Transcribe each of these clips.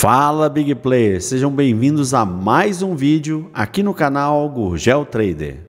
Fala Big Player, sejam bem-vindos a mais um vídeo aqui no canal Gurgel Trader.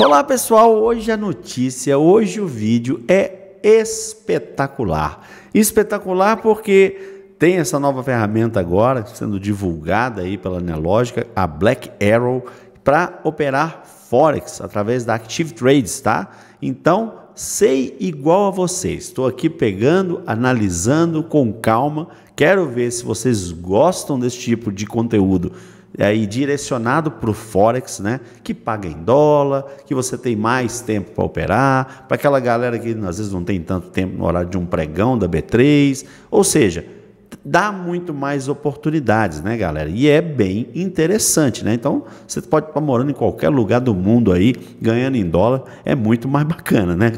Olá pessoal, hoje a notícia, hoje o vídeo é espetacular. Espetacular porque tem essa nova ferramenta agora sendo divulgada aí pela Nelogica, a Black Arrow, para operar Forex através da Active Trades, tá? Então, sei igual a vocês. Estou aqui pegando, analisando com calma. Quero ver se vocês gostam desse tipo de conteúdo aí é, direcionado para o Forex, né? Que paga em dólar, que você tem mais tempo para operar, para aquela galera que às vezes não tem tanto tempo no horário de um pregão da B3. Ou seja, dá muito mais oportunidades, né, galera? E é bem interessante, né? Então, você pode estar morando em qualquer lugar do mundo aí, ganhando em dólar, é muito mais bacana, né?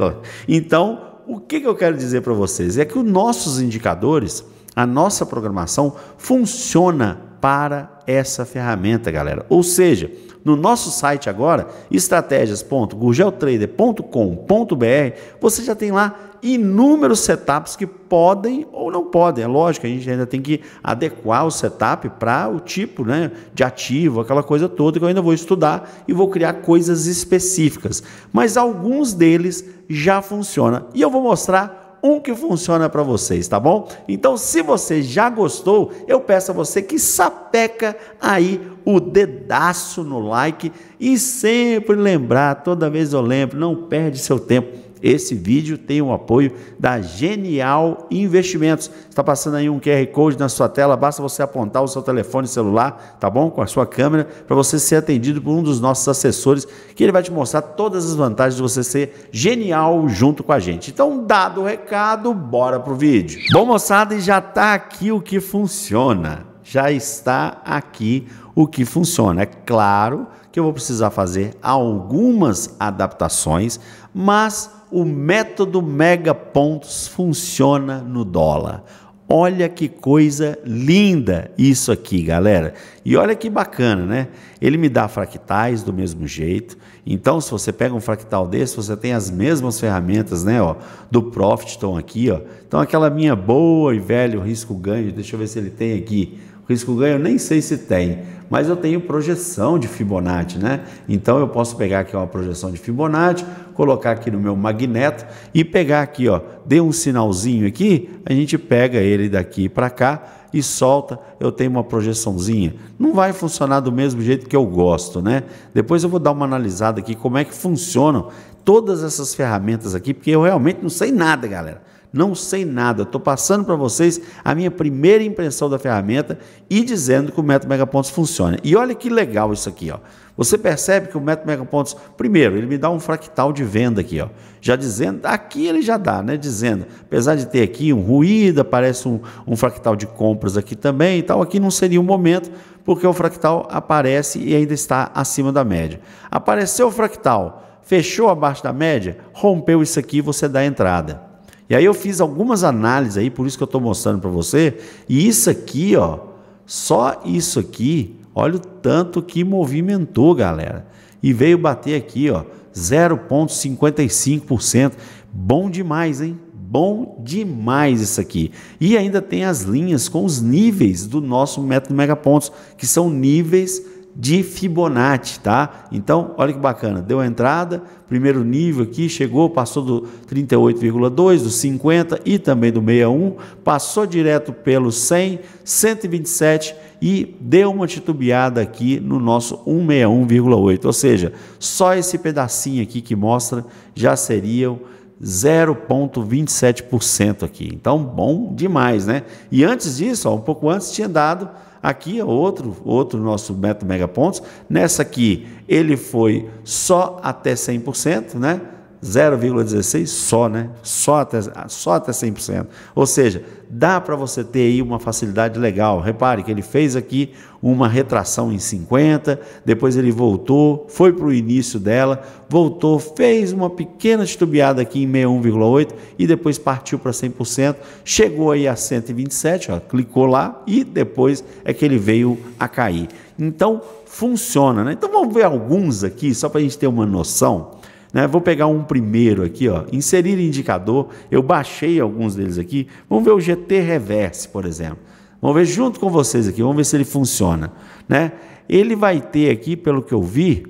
Então, o que, eu quero dizer para vocês é que os nossos indicadores, a nossa programação funciona para essa ferramenta, galera. Ou seja, no nosso site agora, estratégias.gurgeltrader.com.br, você já tem lá inúmeros setups que podem ou não podem. É lógico, a gente ainda tem que adequar o setup para o tipo né, de ativo, aquela coisa toda que eu ainda vou estudar e vou criar coisas específicas. Mas alguns deles já funcionam. E eu vou mostrar um que funciona para vocês, tá bom? Então, se você já gostou, eu peço a você que sapeca aí o dedaço no like e sempre lembrar, toda vez eu lembro, não perde seu tempo esse vídeo tem o apoio da Genial Investimentos. Está passando aí um QR Code na sua tela, basta você apontar o seu telefone celular, tá bom? Com a sua câmera, para você ser atendido por um dos nossos assessores, que ele vai te mostrar todas as vantagens de você ser genial junto com a gente. Então, dado o recado, bora pro vídeo. Bom, moçada, e já está aqui o que funciona. Já está aqui o que funciona. É claro que eu vou precisar fazer algumas adaptações, mas o método Mega Pontos funciona no dólar. Olha que coisa linda isso aqui, galera. E olha que bacana, né? Ele me dá fractais do mesmo jeito. Então, se você pega um fractal desse, você tem as mesmas ferramentas, né, ó, do estão aqui, ó. Então, aquela minha boa e velho risco ganho, deixa eu ver se ele tem aqui. Risco-ganho eu nem sei se tem, mas eu tenho projeção de Fibonacci, né? Então eu posso pegar aqui uma projeção de Fibonacci, colocar aqui no meu magneto e pegar aqui, ó, dê um sinalzinho aqui, a gente pega ele daqui para cá e solta, eu tenho uma projeçãozinha. Não vai funcionar do mesmo jeito que eu gosto, né? Depois eu vou dar uma analisada aqui como é que funcionam todas essas ferramentas aqui, porque eu realmente não sei nada, galera não sei nada. Estou passando para vocês a minha primeira impressão da ferramenta e dizendo que o método Megapontos funciona. E olha que legal isso aqui, ó. Você percebe que o método Megapontos, primeiro, ele me dá um fractal de venda aqui, ó. Já dizendo, aqui ele já dá, né? Dizendo, apesar de ter aqui um ruído, aparece um, um fractal de compras aqui também e tal, aqui não seria o momento, porque o fractal aparece e ainda está acima da média. Apareceu o fractal, fechou abaixo da média, rompeu isso aqui, você dá a entrada. E aí eu fiz algumas análises aí, por isso que eu estou mostrando para você. E isso aqui, ó, só isso aqui, olha o tanto que movimentou, galera. E veio bater aqui, ó, 0,55%. Bom demais, hein? Bom demais isso aqui. E ainda tem as linhas com os níveis do nosso método Megapontos, que são níveis de Fibonacci, tá? Então, olha que bacana, deu a entrada, primeiro nível aqui, chegou, passou do 38,2, do 50 e também do 61, passou direto pelo 100, 127 e deu uma titubeada aqui no nosso 161,8, ou seja, só esse pedacinho aqui que mostra já seriam 0,27% aqui. Então, bom demais, né? E antes disso, ó, um pouco antes tinha dado Aqui é outro, outro nosso método megapontos. Nessa aqui, ele foi só até 100%, né? 0,16 só, né? Só até, só até 100%. Ou seja, dá para você ter aí uma facilidade legal. Repare que ele fez aqui uma retração em 50, depois ele voltou, foi para o início dela, voltou, fez uma pequena titubeada aqui em 61,8 e depois partiu para 100%, chegou aí a 127, ó, clicou lá e depois é que ele veio a cair. Então, funciona, né? Então vamos ver alguns aqui, só para a gente ter uma noção né? Vou pegar um primeiro aqui, ó, inserir indicador. Eu baixei alguns deles aqui. Vamos ver o GT Reverse, por exemplo. Vamos ver junto com vocês aqui, vamos ver se ele funciona. Né? Ele vai ter aqui, pelo que eu vi,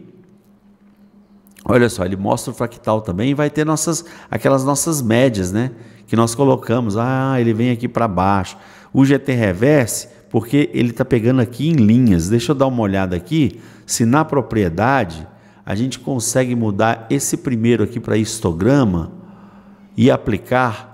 olha só, ele mostra o fractal também e vai ter nossas, aquelas nossas médias, né? Que nós colocamos. Ah, ele vem aqui para baixo. O GT Reverse, porque ele está pegando aqui em linhas. Deixa eu dar uma olhada aqui, se na propriedade a gente consegue mudar esse primeiro aqui para histograma e aplicar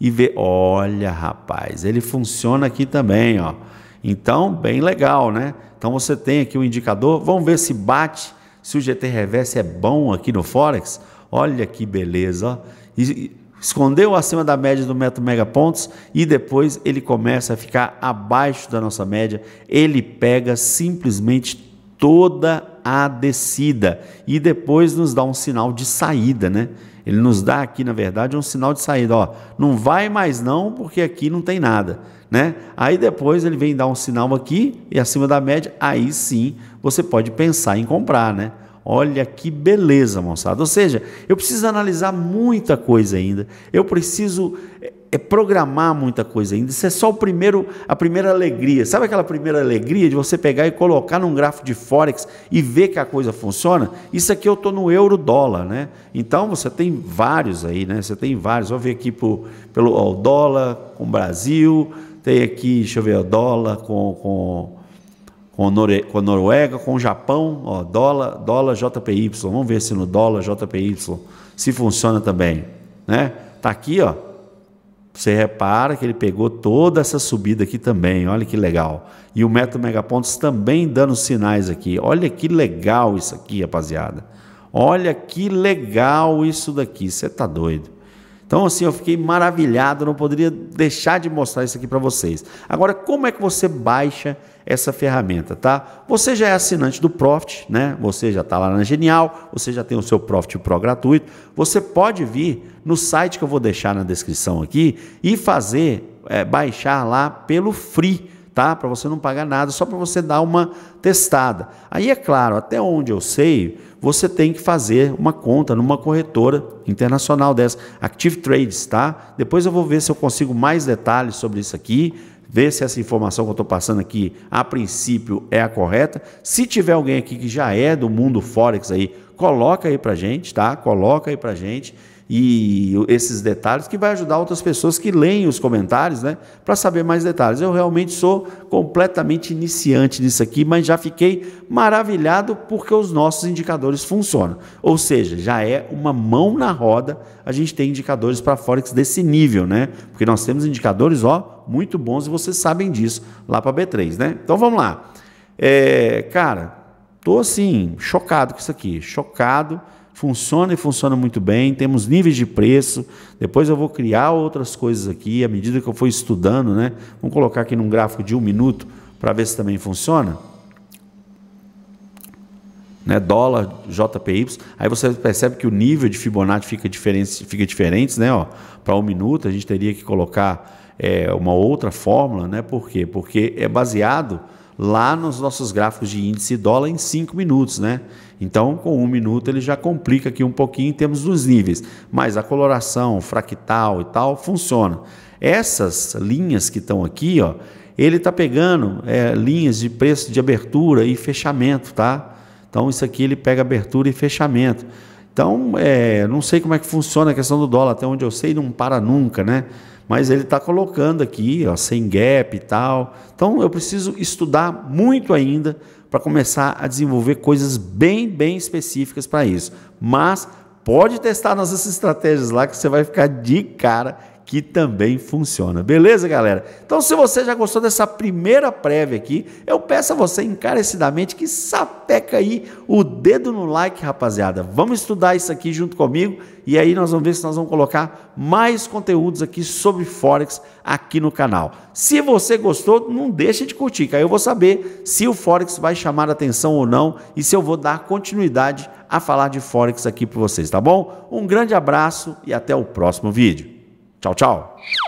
e ver, olha, rapaz, ele funciona aqui também, ó. Então, bem legal, né? Então você tem aqui o um indicador, vamos ver se bate, se o GT Reverse é bom aqui no Forex. Olha que beleza, ó. E, escondeu acima da média do metro mega pontos e depois ele começa a ficar abaixo da nossa média. Ele pega simplesmente toda a descida e depois nos dá um sinal de saída, né? Ele nos dá aqui, na verdade, um sinal de saída, ó, não vai mais não, porque aqui não tem nada, né? Aí depois ele vem dar um sinal aqui e acima da média, aí sim você pode pensar em comprar, né? Olha que beleza, moçada. Ou seja, eu preciso analisar muita coisa ainda. Eu preciso é, é programar muita coisa ainda. Isso é só o primeiro, a primeira alegria. Sabe aquela primeira alegria de você pegar e colocar num gráfico de forex e ver que a coisa funciona? Isso aqui eu tô no euro dólar, né? Então você tem vários aí, né? Você tem vários. Vou ver aqui pro, pelo ó, dólar com o Brasil. Tem aqui, deixa eu ver, o dólar com, com com a, Nore com a Noruega, com o Japão, ó, dólar, dólar JPY. Vamos ver se no dólar JPY se funciona também, né? Tá aqui, ó. Você repara que ele pegou toda essa subida aqui também, olha que legal. E o Meta Megapontos também dando sinais aqui. Olha que legal isso aqui, rapaziada. Olha que legal isso daqui, você tá doido. Então assim, eu fiquei maravilhado, não poderia deixar de mostrar isso aqui para vocês. Agora, como é que você baixa essa ferramenta, tá? Você já é assinante do Profit, né? Você já está lá na Genial, você já tem o seu Profit Pro gratuito. Você pode vir no site que eu vou deixar na descrição aqui e fazer, é, baixar lá pelo Free, tá? Para você não pagar nada, só para você dar uma testada. Aí é claro, até onde eu sei, você tem que fazer uma conta numa corretora internacional dessa, Active Trades, tá? Depois eu vou ver se eu consigo mais detalhes sobre isso aqui ver se essa informação que eu estou passando aqui, a princípio, é a correta. Se tiver alguém aqui que já é do mundo Forex aí, coloca aí para gente, tá? Coloca aí para gente e esses detalhes que vai ajudar outras pessoas que leem os comentários, né, para saber mais detalhes. Eu realmente sou completamente iniciante nisso aqui, mas já fiquei maravilhado porque os nossos indicadores funcionam. Ou seja, já é uma mão na roda a gente tem indicadores para Forex desse nível, né? Porque nós temos indicadores, ó, muito bons e vocês sabem disso lá para B3, né? Então vamos lá. É, cara, tô assim chocado com isso aqui, chocado funciona e funciona muito bem, temos níveis de preço. Depois eu vou criar outras coisas aqui à medida que eu for estudando, né? Vamos colocar aqui num gráfico de um minuto para ver se também funciona. Né, dólar JPY, aí você percebe que o nível de Fibonacci fica diferente, fica diferente né, ó, para um minuto, a gente teria que colocar é, uma outra fórmula, né, por quê? Porque é baseado lá nos nossos gráficos de índice dólar em 5 minutos, né? Então, com um minuto ele já complica aqui um pouquinho em termos dos níveis, mas a coloração, fractal e tal funciona. Essas linhas que estão aqui, ó, ele está pegando é, linhas de preço de abertura e fechamento, tá? Então isso aqui ele pega abertura e fechamento. Então, é, não sei como é que funciona a questão do dólar, até onde eu sei, não para nunca, né? mas ele está colocando aqui, ó, sem gap e tal. Então eu preciso estudar muito ainda para começar a desenvolver coisas bem, bem específicas para isso. Mas pode testar nossas estratégias lá que você vai ficar de cara que também funciona. Beleza, galera? Então, se você já gostou dessa primeira prévia aqui, eu peço a você encarecidamente que sapeca aí o dedo no like, rapaziada. Vamos estudar isso aqui junto comigo e aí nós vamos ver se nós vamos colocar mais conteúdos aqui sobre Forex aqui no canal. Se você gostou, não deixa de curtir, que aí eu vou saber se o Forex vai chamar atenção ou não e se eu vou dar continuidade a falar de Forex aqui para vocês, tá bom? Um grande abraço e até o próximo vídeo. Tchau, tchau.